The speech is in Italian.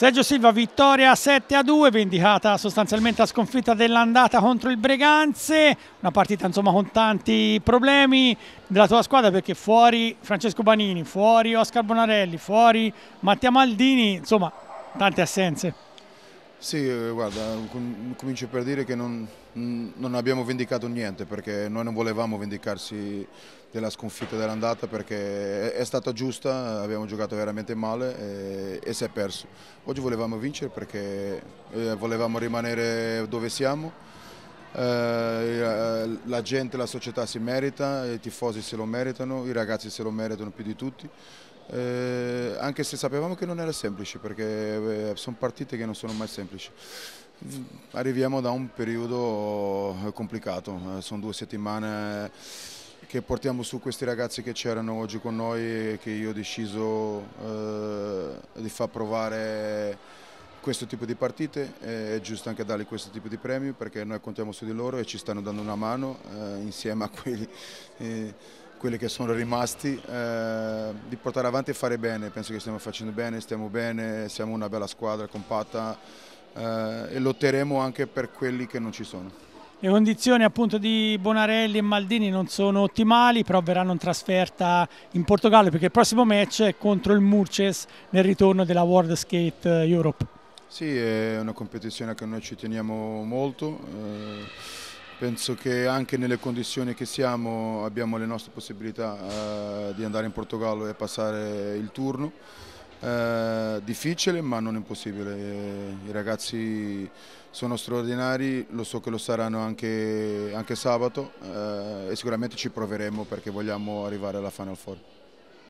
Sergio Silva vittoria 7 a 2 vendicata sostanzialmente la sconfitta dell'andata contro il Breganze una partita insomma con tanti problemi della tua squadra perché fuori Francesco Banini, fuori Oscar Bonarelli, fuori Mattia Maldini insomma tante assenze sì, eh, guarda, comincio per dire che non, non, abbiamo vendicato niente perché noi non volevamo vendicarsi della sconfitta dell'andata perché è, stata giusta, abbiamo giocato veramente male e, e si è perso. Oggi volevamo vincere perché eh, volevamo rimanere dove siamo. Eh, la gente, la società si merita, i tifosi se lo meritano, i ragazzi se lo meritano più di tutti. Eh, anche se sapevamo che non era semplice perché eh, sono partite che non sono mai semplici. Mm, arriviamo da un periodo eh, complicato, eh, sono due settimane che portiamo su questi ragazzi che c'erano oggi con noi e che io ho deciso eh, di far provare questo tipo di partite è giusto anche dargli questo tipo di premi perché noi contiamo su di loro e ci stanno dando una mano eh, insieme a quelli, eh, quelli, che sono rimasti eh, di portare avanti e fare bene, penso che stiamo facendo bene, stiamo bene, siamo una bella squadra compatta eh, e lotteremo anche per quelli che non ci sono. Le condizioni appunto di Bonarelli e Maldini non sono ottimali, però verranno in trasferta in Portogallo perché il prossimo match è contro il Murces nel ritorno della World Skate eh, Europe. Sì, è una competizione a cui noi ci teniamo molto, eh, penso che anche nelle condizioni che siamo abbiamo le nostre possibilità eh, di andare in Portogallo e passare il turno. Eh, difficile ma non impossibile, eh, i ragazzi sono straordinari, lo so che lo saranno anche, anche sabato eh, e sicuramente ci proveremo perché vogliamo arrivare alla Final Four.